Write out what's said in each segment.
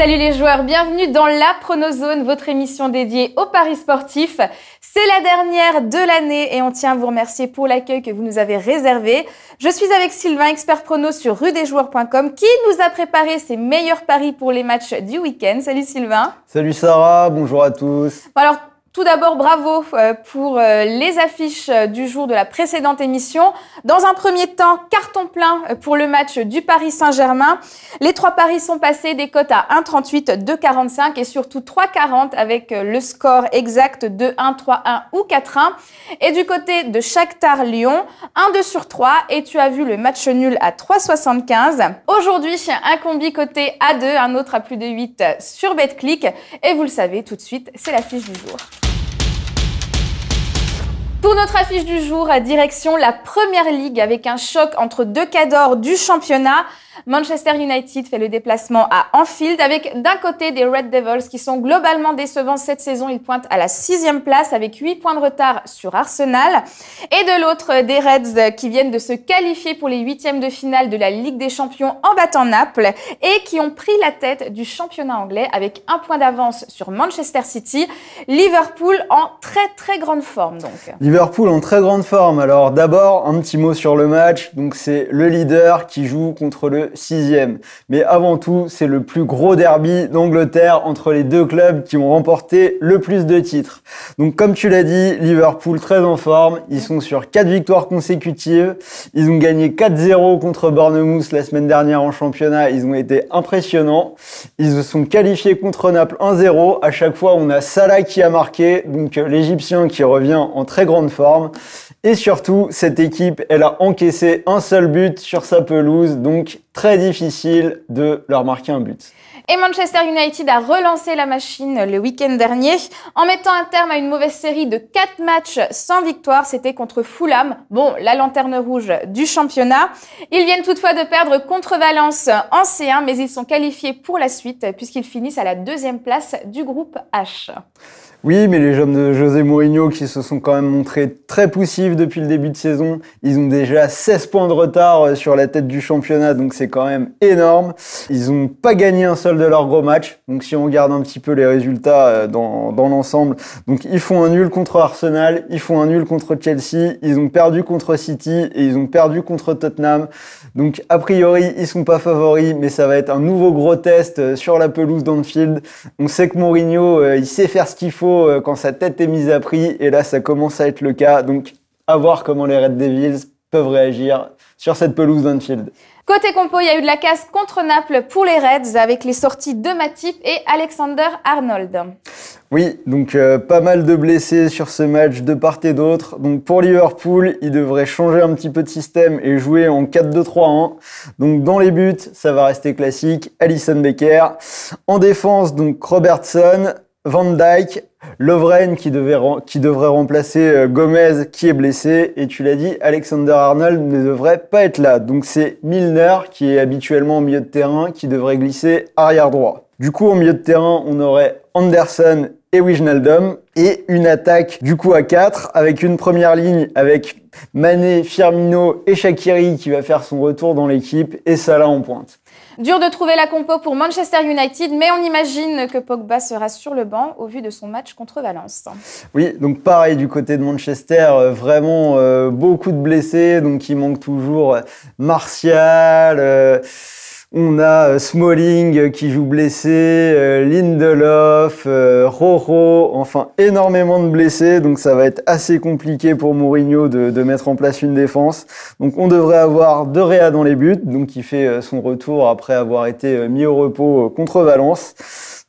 Salut les joueurs, bienvenue dans la Pronozone, votre émission dédiée aux paris sportifs. C'est la dernière de l'année et on tient à vous remercier pour l'accueil que vous nous avez réservé. Je suis avec Sylvain, expert prono sur rudesjoueurs.com, qui nous a préparé ses meilleurs paris pour les matchs du week-end. Salut Sylvain. Salut Sarah, bonjour à tous. Alors, tout d'abord, bravo euh, pour euh, les affiches euh, du jour de la précédente émission. Dans un premier temps, carton plein pour le match du Paris Saint-Germain. Les trois paris sont passés des cotes à 1,38, 2,45 et surtout 3,40 avec le score exact de 1, 3, 1 ou 4, 1. Et du côté de Shakhtar Lyon, 1, 2 sur 3 et tu as vu le match nul à 3,75. Aujourd'hui, un combi coté à 2, un autre à plus de 8 sur BetClick. Et vous le savez, tout de suite, c'est l'affiche du jour. Pour notre affiche du jour, direction la première ligue avec un choc entre deux cadors du championnat. Manchester United fait le déplacement à Anfield avec d'un côté des Red Devils qui sont globalement décevants cette saison. Ils pointent à la sixième place avec huit points de retard sur Arsenal. Et de l'autre, des Reds qui viennent de se qualifier pour les huitièmes de finale de la Ligue des Champions en battant Naples et qui ont pris la tête du championnat anglais avec un point d'avance sur Manchester City. Liverpool en très très grande forme donc. Liverpool en très grande forme. Alors d'abord, un petit mot sur le match. Donc c'est le leader qui joue contre le sixième. Mais avant tout, c'est le plus gros derby d'Angleterre entre les deux clubs qui ont remporté le plus de titres. Donc comme tu l'as dit, Liverpool très en forme. Ils sont sur quatre victoires consécutives. Ils ont gagné 4-0 contre Bournemouth la semaine dernière en championnat. Ils ont été impressionnants. Ils se sont qualifiés contre Naples 1-0. À chaque fois, on a Salah qui a marqué. Donc l'Égyptien qui revient en très grande de forme. Et surtout, cette équipe, elle a encaissé un seul but sur sa pelouse, donc très difficile de leur marquer un but. Et Manchester United a relancé la machine le week-end dernier en mettant un terme à une mauvaise série de 4 matchs sans victoire. C'était contre Fulham, bon, la lanterne rouge du championnat. Ils viennent toutefois de perdre contre Valence en C1, mais ils sont qualifiés pour la suite puisqu'ils finissent à la deuxième place du groupe H. Oui, mais les jeunes de José Mourinho qui se sont quand même montrés très poussifs depuis le début de saison, ils ont déjà 16 points de retard euh, sur la tête du championnat, donc c'est quand même énorme. Ils n'ont pas gagné un seul de leurs gros matchs, donc si on regarde un petit peu les résultats euh, dans, l'ensemble, donc ils font un nul contre Arsenal, ils font un nul contre Chelsea, ils ont perdu contre City et ils ont perdu contre Tottenham. Donc a priori, ils sont pas favoris, mais ça va être un nouveau gros test euh, sur la pelouse field. On sait que Mourinho, il sait faire ce qu'il faut euh, quand sa tête est mise à prix. Et là, ça commence à être le cas. Donc, à voir comment les Red Devils peuvent réagir sur cette pelouse d'Anfield. Côté compo, il y a eu de la casse contre Naples pour les Reds avec les sorties de Matip et Alexander Arnold. Oui, donc euh, pas mal de blessés sur ce match de part et d'autre. Donc pour Liverpool, il devrait changer un petit peu de système et jouer en 4-2-3-1. Donc dans les buts, ça va rester classique, Alison Becker. En défense, donc Robertson, Van Dyke, Lovren qui, devrait remplacer euh, Gomez qui est blessé, et tu l'as dit, Alexander Arnold ne devrait pas être là. Donc c'est Milner qui est habituellement au milieu de terrain qui devrait glisser arrière droit. Du coup, au milieu de terrain, on aurait Anderson et Wijnaldum, et une attaque du coup à 4 avec une première ligne avec Mané, Firmino et Shakiri qui va faire son retour dans l'équipe, et Salah en pointe. Dur de trouver la compo pour Manchester United, mais on imagine que Pogba sera sur le banc au vu de son match contre Valence. Oui, donc pareil du côté de Manchester, euh, vraiment euh, beaucoup de blessés, donc il manque toujours euh, Martial. On a euh, Smalling euh, qui joue blessé, euh, Lindelof, Roro, enfin énormément de blessés, donc ça va être assez compliqué pour Mourinho de, mettre en place une défense. Donc on devrait avoir De Réa dans les buts, donc qui fait son retour après avoir été mis au repos contre Valence.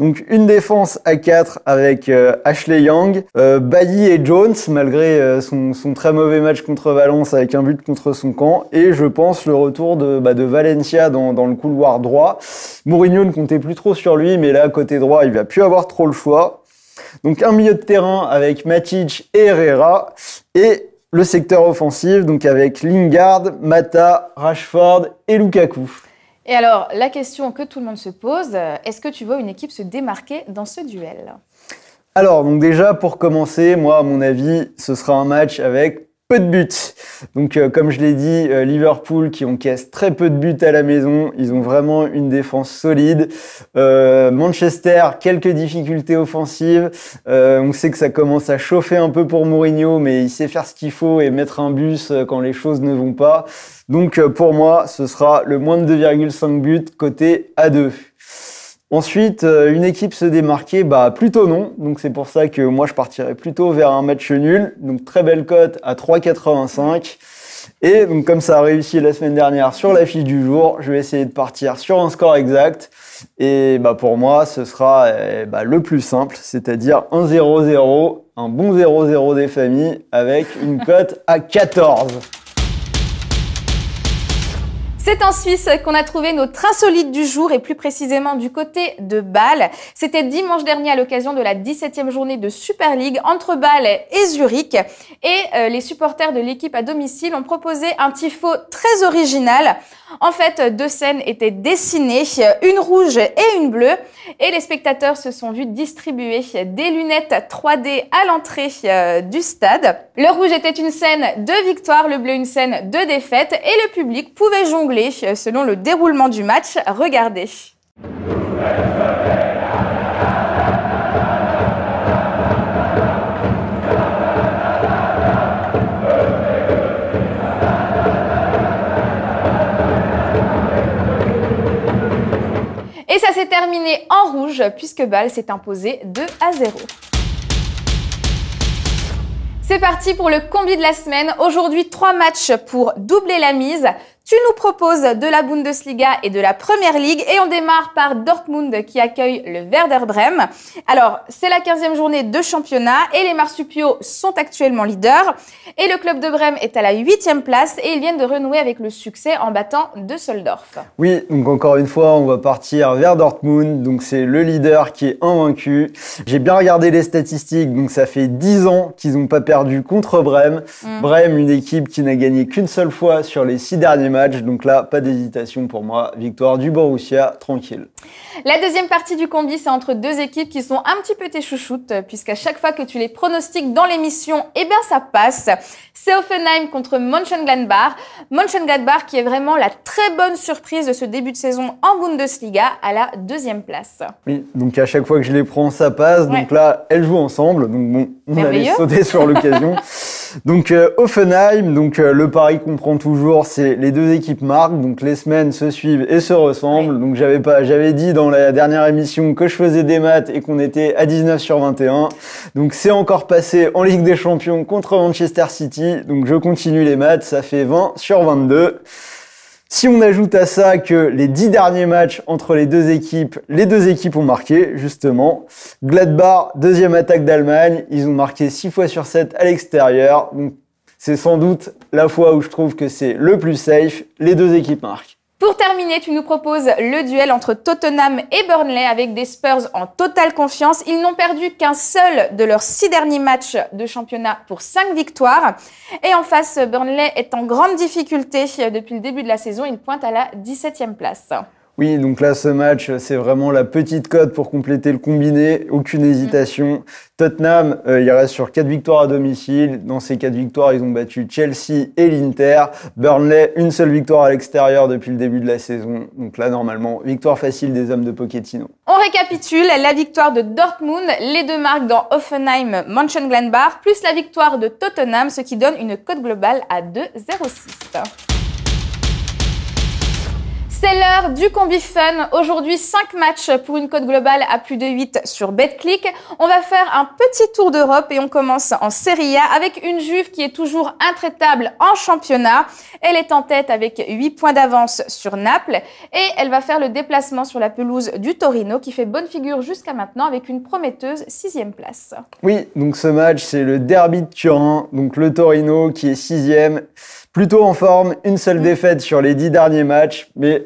Donc une défense à 4 avec euh, Ashley Young, euh, et Jones, malgré euh, son, très mauvais match contre Valence avec un but contre son camp, et je pense le retour de, bah, Valencia dans, le couloir droit. Mourinho ne comptait plus trop sur lui, mais là, côté droit, il va plus avoir trop le choix. Donc un milieu de terrain avec Matic et Herrera, et le secteur offensif, donc avec Lingard, Mata, Rashford et Lukaku. Et alors, la question que tout le monde se pose, euh, est-ce que tu vois une équipe se démarquer dans ce duel alors, donc déjà, pour commencer, moi, à mon avis, ce sera un match avec peu de buts. Donc euh, comme je l'ai dit, euh, Liverpool qui encaisse très peu de buts à la maison, ils ont vraiment une défense solide. Euh, Manchester, quelques difficultés offensives. on sait que ça commence à chauffer un peu pour Mourinho, mais il sait faire ce qu'il faut et mettre un bus quand les choses ne vont pas. Donc pour moi, ce sera le moins de 2,5 buts côté A2. Ensuite, euh, une équipe se démarquer, bah plutôt non. Donc c'est pour ça que moi je partirais plutôt vers un match nul. Donc très belle cote à 3,85. Et donc comme ça a réussi la semaine dernière sur la fiche du jour, je vais essayer de partir sur un score exact. Et bah pour moi, ce sera eh, bah, le plus simple, c'est-à-dire un 0-0, un bon 0-0 des familles avec une cote à 14. C'est en Suisse qu'on a trouvé notre insolite du jour et plus précisément du côté de Bâle. C'était dimanche dernier à l'occasion de la 17e journée de Super League entre Bâle et Zurich. Et euh, les supporters de l'équipe à domicile ont proposé un tifo très original. En fait, deux scènes étaient dessinées, une rouge et une bleue. Et les spectateurs se sont vus distribuer des lunettes 3D à l'entrée euh, du stade. Le rouge était une scène de victoire, le bleu une scène de défaite et le public pouvait jongler euh, selon le déroulement du match. Regardez. Et ça s'est terminé en rouge puisque Bâle s'est imposé 2 à 0. C'est parti pour le combi de la semaine. Aujourd'hui, trois matchs pour doubler la mise. Tu nous proposes de la Bundesliga et de la Première Ligue et on démarre par Dortmund qui accueille le Werder Bremen. Alors, c'est la 15e journée de championnat et les marsupiaux sont actuellement leaders et le club de Bremen est à la 8e place et ils viennent de renouer avec le succès en battant Düsseldorf. Oui, donc encore une fois, on va partir vers Dortmund, donc c'est le leader qui est invaincu. J'ai bien regardé les statistiques, donc ça fait 10 ans qu'ils n'ont pas perdu contre Bremen. Mm. Bremen, une équipe qui n'a gagné qu'une seule fois sur les 6 derniers matchs donc là, pas d'hésitation pour moi. Victoire du Borussia, tranquille. La deuxième partie du combi, c'est entre deux équipes qui sont un petit peu tes chouchoutes, puisqu'à chaque fois que tu les pronostiques dans l'émission, eh bien ça passe. C'est Offenheim contre Mönchengladbach. Mönchengladbach qui est vraiment la très bonne surprise de ce début de saison en Bundesliga à la deuxième place. Oui, donc à chaque fois que je les prends, ça passe. Donc là, elles jouent ensemble. Donc bon, on allait sauter sur l'occasion. donc euh, Offenheim, donc euh, le pari qu'on prend toujours, c'est les deux équipes marquent, donc les semaines se suivent et se ressemblent. Donc j'avais pas, j'avais dit dans la dernière émission que je faisais des maths et qu'on était à 19 sur 21. Donc c'est encore passé en Ligue des Champions contre Manchester City. Donc je continue les maths, ça fait 20 sur 22. Si on ajoute à ça que les dix derniers matchs entre les deux équipes, les deux équipes ont marqué, justement. Gladbach, deuxième attaque d'Allemagne, ils ont marqué 6 fois sur 7 à l'extérieur. Donc c'est sans doute la fois où je trouve que c'est le plus safe, les deux équipes marquent. Pour terminer, tu nous proposes le duel entre Tottenham et Burnley avec des Spurs en totale confiance. Ils n'ont perdu qu'un seul de leurs six derniers matchs de championnat pour cinq victoires. Et en face, Burnley est en grande difficulté depuis le début de la saison. Il pointe à la 17e place. Oui, donc là, ce match, c'est vraiment la petite cote pour compléter le combiné. Aucune hésitation. Tottenham, euh, il reste sur 4 victoires à domicile. Dans ces 4 victoires, ils ont battu Chelsea et l'Inter. Burnley, une seule victoire à l'extérieur depuis le début de la saison. Donc là, normalement, victoire facile des hommes de Pochettino. On récapitule la victoire de Dortmund, les deux marques dans Offenheim, Glenbar, plus la victoire de Tottenham, ce qui donne une cote globale à 2,06. C'est l'heure du combi fun. Aujourd'hui, 5 matchs pour une cote globale à plus de 8 sur BetClick. On va faire un petit tour d'Europe et on commence en Serie A avec une Juve qui est toujours intraitable en championnat. Elle est en tête avec 8 points d'avance sur Naples et elle va faire le déplacement sur la pelouse du Torino qui fait bonne figure jusqu'à maintenant avec une prometteuse sixième place. Oui, donc ce match, c'est le derby de Turin. Donc le Torino qui est sixième plutôt en forme, une seule mm. défaite sur les dix derniers matchs, mais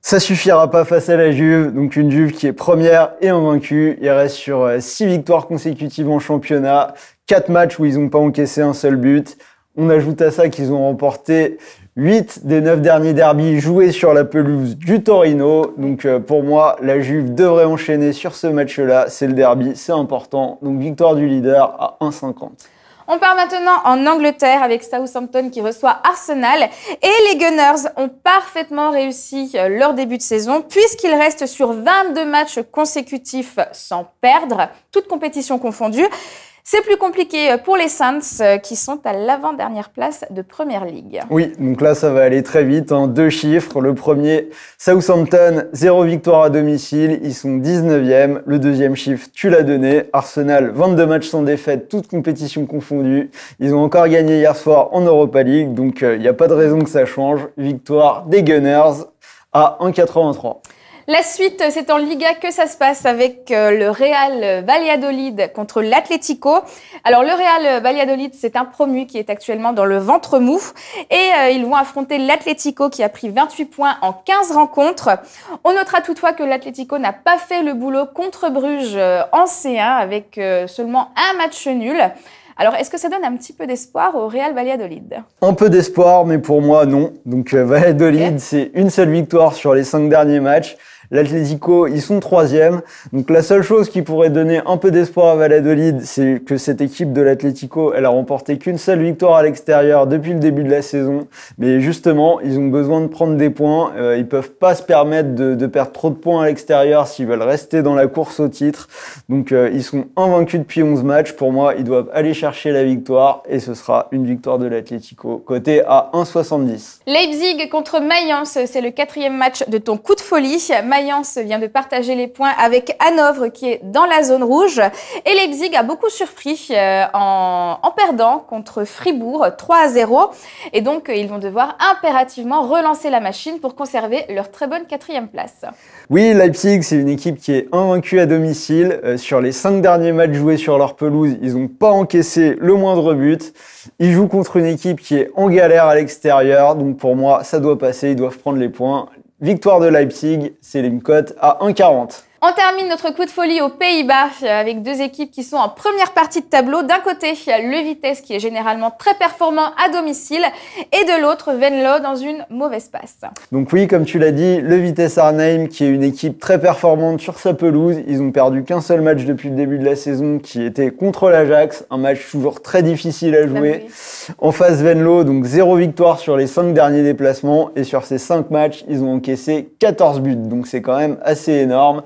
ça suffira pas face à la Juve, donc une Juve qui est première et invaincue. Il reste sur euh, six victoires consécutives en championnat, quatre matchs où ils n'ont pas encaissé un seul but. On ajoute à ça qu'ils ont remporté 8 des 9 derniers derbys joués sur la pelouse du Torino. Donc euh, pour moi, la Juve devrait enchaîner sur ce match-là. C'est le derby, c'est important. Donc victoire du leader à 1,50. On part maintenant en Angleterre avec Southampton qui reçoit Arsenal. Et les Gunners ont parfaitement réussi euh, leur début de saison puisqu'ils restent sur 22 matchs consécutifs sans perdre, toutes compétitions confondues. C'est plus compliqué euh, pour les Saints euh, qui sont à l'avant-dernière place de Première Ligue. Oui, donc là ça va aller très vite. en hein. Deux chiffres. Le premier, Southampton, zéro victoire à domicile. Ils sont 19e. Le deuxième chiffre, tu l'as donné. Arsenal, 22 matchs sans défaite, toutes compétitions confondues. Ils ont encore gagné hier soir en Europa League. Donc il euh, n'y a pas de raison que ça change. Victoire des Gunners à 1,83. La suite, c'est en Liga que ça se passe avec euh, le Real Valladolid contre l'Atlético. Alors le Real Valladolid, c'est un promu qui est actuellement dans le ventre mou et euh, ils vont affronter l'Atlético qui a pris 28 points en 15 rencontres. On notera toutefois que l'Atlético n'a pas fait le boulot contre Bruges euh, en C1 avec seulement un match nul. Alors, est-ce que ça donne un petit peu d'espoir au Real Valladolid Un peu d'espoir, mais pour moi, non. Donc, Valladolid, c'est une seule victoire sur les cinq derniers matchs. L'Atlético, ils sont troisième. Donc la seule chose qui pourrait donner un peu d'espoir à Valladolid, c'est que cette équipe de l'Atlético, elle a remporté qu'une seule victoire à l'extérieur depuis le début de la saison. Mais justement, ils ont besoin de prendre des points. ils euh, ils peuvent pas se permettre de, perdre trop de points à l'extérieur s'ils veulent rester dans la course au titre. Donc euh, ils sont invaincus depuis 11 matchs. Pour moi, ils doivent aller chercher la victoire et ce sera une victoire de l'Atlético côté à 1,70. Leipzig contre Mayence, c'est le quatrième match de ton coup de folie. Mayence vient de partager les points avec Hanovre qui est dans la zone rouge. Et Leipzig a beaucoup surpris euh, en, perdant contre Fribourg 3 à 0. Et donc, euh, ils vont devoir impérativement relancer la machine pour conserver leur très bonne quatrième place. Oui, Leipzig, c'est une équipe qui est invaincue à domicile. Euh, sur les cinq derniers matchs joués sur leur pelouse, ils n'ont pas encaissé le moindre but. Ils jouent contre une équipe qui est en galère à l'extérieur. Donc pour moi, ça doit passer. Ils doivent prendre les points. Victoire de Leipzig, c'est une cote à 1,40. On termine notre coup de folie aux Pays-Bas euh, avec deux équipes qui sont en première partie de tableau. D'un côté, le Vitesse qui est généralement très performant à domicile et de l'autre, Venlo dans une mauvaise passe. Donc oui, comme tu l'as dit, le Vitesse Arnhem qui est une équipe très performante sur sa pelouse. Ils ont perdu qu'un seul match depuis le début de la saison qui était contre l'Ajax, un match toujours très difficile à jouer. Ah en face, Venlo, donc zéro victoire sur les cinq derniers déplacements et sur ces cinq matchs, ils ont encaissé 14 buts. Donc c'est quand même assez énorme.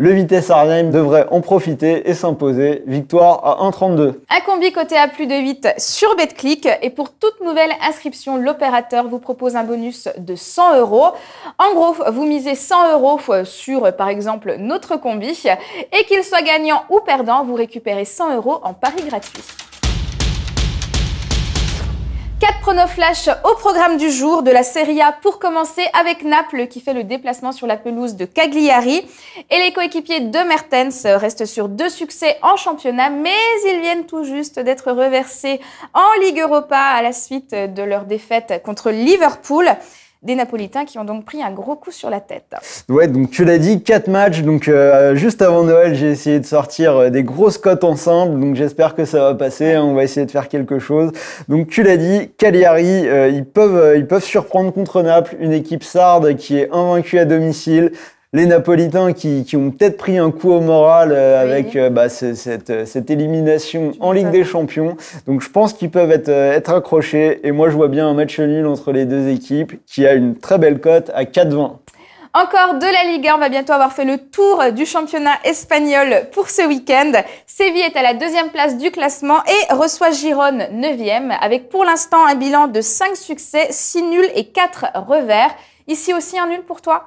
Le Vitesse Arnhem devrait en profiter et s'imposer. Victoire à 1,32. Un combi coté à plus de 8 sur BetClick. Et pour toute nouvelle inscription, l'opérateur vous propose un bonus de 100 euros. En gros, vous misez 100 euros sur, par exemple, notre combi. Et qu'il soit gagnant ou perdant, vous récupérez 100 euros en pari gratuit chronoflash au programme du jour de la Serie A pour commencer avec Naples qui fait le déplacement sur la pelouse de Cagliari. Et les coéquipiers de Mertens restent sur deux succès en championnat, mais ils viennent tout juste d'être reversés en Ligue Europa à la suite de leur défaite contre Liverpool. Des Napolitains qui ont donc pris un gros coup sur la tête. Ouais, donc tu l'as dit, quatre matchs. Donc euh, juste avant Noël, j'ai essayé de sortir euh, des grosses cotes ensemble. Donc j'espère que ça va passer. Hein, on va essayer de faire quelque chose. Donc tu l'as dit, Cagliari, euh, ils, peuvent, ils peuvent surprendre contre Naples, une équipe sarde qui est invaincue à domicile les Napolitains qui, ont peut-être pris un coup au moral euh, avec euh, bah, euh, cette, élimination en Ligue des Champions. Donc je pense qu'ils peuvent être, accrochés. Et moi, je vois bien un match nul entre les deux équipes qui a une très belle cote à 4-20. Encore de la Liga, on va bientôt avoir fait le tour du championnat espagnol pour ce week-end. Séville est à la deuxième place du classement et reçoit Gironne neuvième, avec pour l'instant un bilan de 5 succès, 6 nuls et 4 revers. Ici aussi un nul pour toi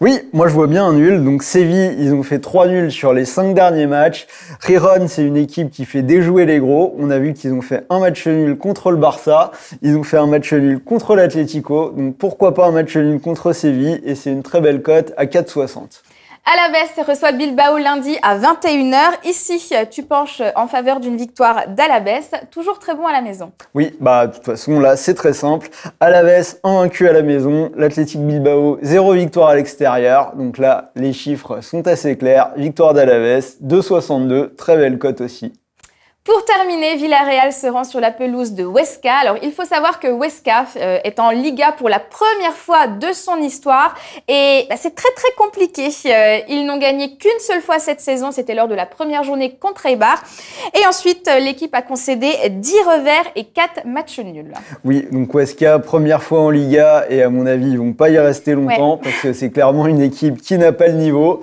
oui, moi je vois bien un nul. Donc Séville, ils ont fait 3 nuls sur les 5 derniers matchs. Riron, c'est une équipe qui fait déjouer les gros. On a vu qu'ils ont fait un match nul contre le Barça. Ils ont fait un match nul contre l'Atlético. Donc pourquoi pas un match nul contre Séville Et c'est une très belle cote à 4,60. Alaves reçoit Bilbao lundi à 21h. Ici, tu penches en faveur d'une victoire d'Alaves, toujours très bon à la maison. Oui, bah de toute façon là, c'est très simple. Alaves invaincu à la maison, l'Athletic Bilbao zéro victoire à l'extérieur. Donc là, les chiffres sont assez clairs. Victoire d'Alaves 2,62, très belle cote aussi. Pour terminer, Villarreal se rend sur la pelouse de Huesca. Alors, il faut savoir que Huesca euh, est en Liga pour la première fois de son histoire et bah, c'est très très compliqué. Euh, ils n'ont gagné qu'une seule fois cette saison, c'était lors de la première journée contre Eibar. Et ensuite, euh, l'équipe a concédé 10 revers et 4 matchs nuls. Oui, donc Huesca, première fois en Liga et à mon avis, ils vont pas y rester longtemps parce que c'est clairement une équipe qui n'a pas le niveau.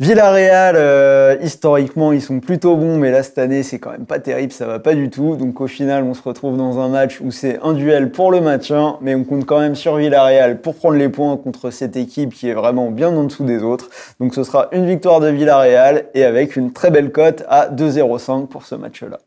Villarreal, historiquement, ils sont plutôt bons, mais là cette année, c'est quand même pas terrible, ça va pas du tout. Donc au final, on se retrouve dans un match où c'est un duel pour le maintien, mais on compte quand même sur Villarreal pour prendre les points contre cette équipe qui est vraiment bien en dessous des autres. Donc ce sera une victoire de Villarreal et avec une très belle cote à 2-0-5 pour ce match-là.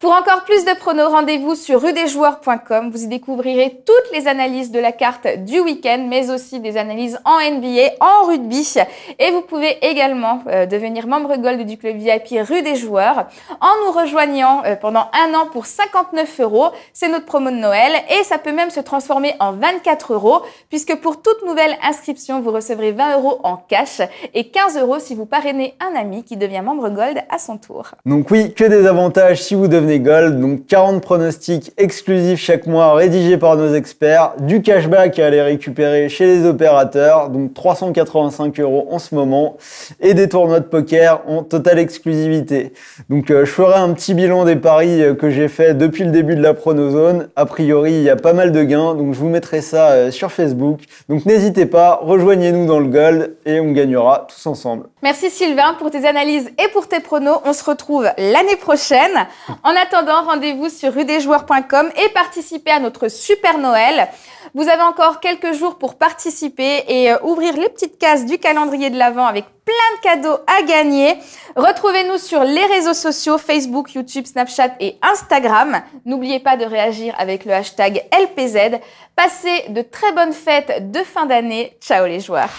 Pour encore plus de pronos, rendez-vous sur rudesjoueurs.com. Vous y découvrirez toutes les analyses de la carte du week-end, mais aussi des analyses en NBA, en rugby. Et vous pouvez également euh, devenir membre Gold du club VIP Rue des Joueurs en nous rejoignant euh, pendant un an pour 59 euros. C'est notre promo de Noël et ça peut même se transformer en 24 euros puisque pour toute nouvelle inscription, vous recevrez 20 euros en cash et 15 euros si vous parrainez un ami qui devient membre Gold à son tour. Donc oui, que des avantages si vous devenez gold. Donc 40 pronostics exclusifs chaque mois rédigés par nos experts, du cashback à aller récupérer chez les opérateurs, donc 385 euros en ce moment, et des tournois de poker en totale exclusivité. Donc euh, je ferai un petit bilan des paris euh, que j'ai fait depuis le début de la pronozone. A priori, il y a pas mal de gains, donc je vous mettrai ça euh, sur Facebook. Donc n'hésitez pas, rejoignez-nous dans le gold et on gagnera tous ensemble. Merci Sylvain pour tes analyses et pour tes pronos. On se retrouve l'année prochaine. En en attendant, rendez-vous sur rudesjoueurs.com et participez à notre super Noël. Vous avez encore quelques jours pour participer et euh, ouvrir les petites cases du calendrier de l'Avent avec plein de cadeaux à gagner. Retrouvez-nous sur les réseaux sociaux Facebook, YouTube, Snapchat et Instagram. N'oubliez pas de réagir avec le hashtag LPZ. Passez de très bonnes fêtes de fin d'année. Ciao les joueurs.